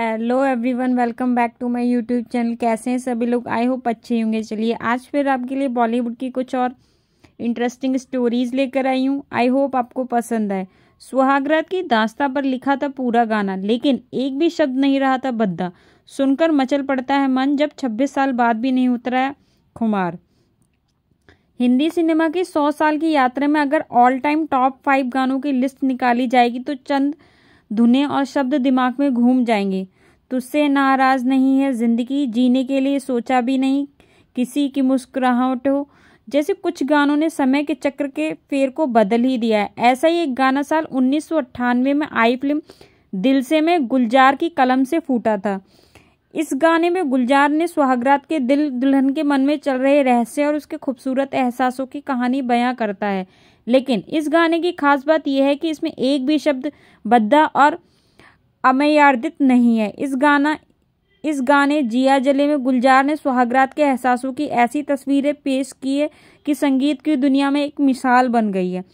hello everyone welcome back to my YouTube channel कैसे हैं सभी लोग आई होप अच्छे होंगे चलिए आज फिर आपके लिए बॉलीवुड की कुछ और इंटरेस्टिंग स्टोरीज लेकर आई हूँ आई होप आपको पसंद आए सुहागरात की दास्ता पर लिखा था पूरा गाना लेकिन एक भी शब्द नहीं रहा था बद्दा सुनकर मचल पड़ता है मन जब छब्बीस साल बाद भी नहीं उतरा है खुमार हिंदी सिनेमा की सौ साल की यात्रा में अगर ऑल टाइम टॉप फाइव गानों की लिस्ट निकाली जाएगी तो चंद धुने और शब्द दिमाग में घूम जाएंगे तुझसे नाराज नहीं है जिंदगी जीने के लिए सोचा भी नहीं किसी की मुस्कुराहट हो जैसे कुछ गानों ने समय के चक्र के फेर को बदल ही दिया है ऐसा ही एक गाना साल उन्नीस में आई फिल्म दिल से में गुलजार की कलम से फूटा था इस गाने में गुलजार ने सुहागरात के दिल दुल्हन के मन में चल रहे रहस्य और उसके खूबसूरत एहसासों की कहानी बयां करता है लेकिन इस गाने की खास बात यह है कि इसमें एक भी शब्द बद्दा और अमयार्दित नहीं है इस गाना इस गाने जिया जले में गुलजार ने सुहागरात के एहसासों की ऐसी तस्वीरें पेश की है कि संगीत की दुनिया में एक मिसाल बन गई है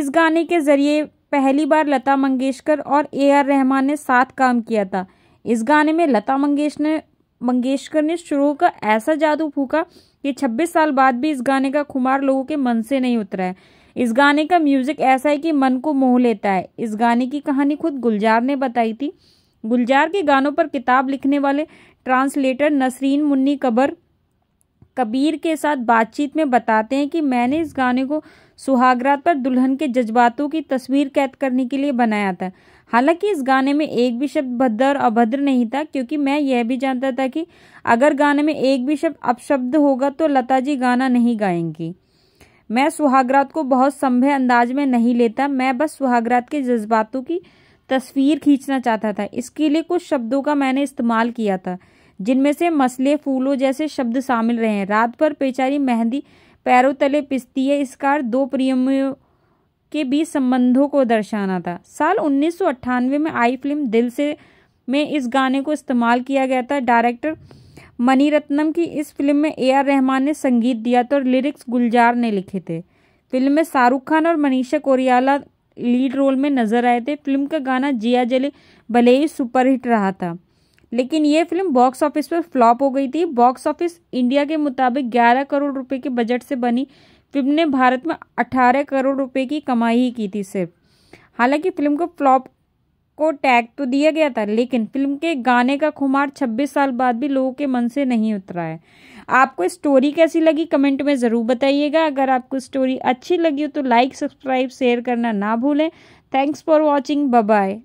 इस गाने के जरिए पहली बार लता मंगेशकर और ए आर रहमान ने साथ काम किया था इस गाने में लता मंगेश ने मंगेशकर ने शुरू का ऐसा जादू फूका कि 26 साल बाद भी इस गाने का खुमार लोगों के मन से नहीं उतरा है इस गाने का म्यूज़िक ऐसा है कि मन को मोह लेता है इस गाने की कहानी खुद गुलजार ने बताई थी गुलजार के गानों पर किताब लिखने वाले ट्रांसलेटर नसरीन मुन्नी कबर कबीर के साथ बातचीत में बताते हैं कि मैंने इस गाने को सुहागरात पर दुल्हन के जज्बातों की तस्वीर कैद करने के लिए बनाया था हालांकि इस गाने में एक भी शब्द भद्र और अभद्र नहीं था क्योंकि मैं यह भी जानता था कि अगर गाने में एक भी शब्द अपशब्द होगा तो लता जी गाना नहीं गाएंगी मैं सुहागरात को बहुत संभय अंदाज में नहीं लेता मैं बस सुहागरात के जज्बातों की तस्वीर खींचना चाहता था इसके लिए कुछ शब्दों का मैंने इस्तेमाल किया था जिनमें से मसले फूलों जैसे शब्द शामिल रहे हैं रात पर बेचारी मेहंदी पैरों तले पिसती है इसकार दो प्रियमियों के बीच संबंधों को दर्शाना था साल उन्नीस में आई फिल्म दिल से में इस गाने को इस्तेमाल किया गया था डायरेक्टर मनी रत्नम की इस फिल्म में ए आर रहमान ने संगीत दिया था और लिरिक्स गुलजार ने लिखे थे फिल्म में शाहरुख खान और मनीषा कोरियाला लीड रोल में नजर आए थे फिल्म का गाना जिया जले भले ही सुपरहिट रहा था लेकिन ये फिल्म बॉक्स ऑफिस पर फ्लॉप हो गई थी बॉक्स ऑफिस इंडिया के मुताबिक 11 करोड़ रुपए के बजट से बनी फिल्म ने भारत में 18 करोड़ रुपए की कमाई ही की थी सिर्फ हालांकि फिल्म को फ्लॉप को टैग तो दिया गया था लेकिन फिल्म के गाने का खुमार 26 साल बाद भी लोगों के मन से नहीं उतरा है आपको स्टोरी कैसी लगी कमेंट में ज़रूर बताइएगा अगर आपको स्टोरी अच्छी लगी हो तो लाइक सब्सक्राइब शेयर करना ना भूलें थैंक्स फॉर वॉचिंग बाय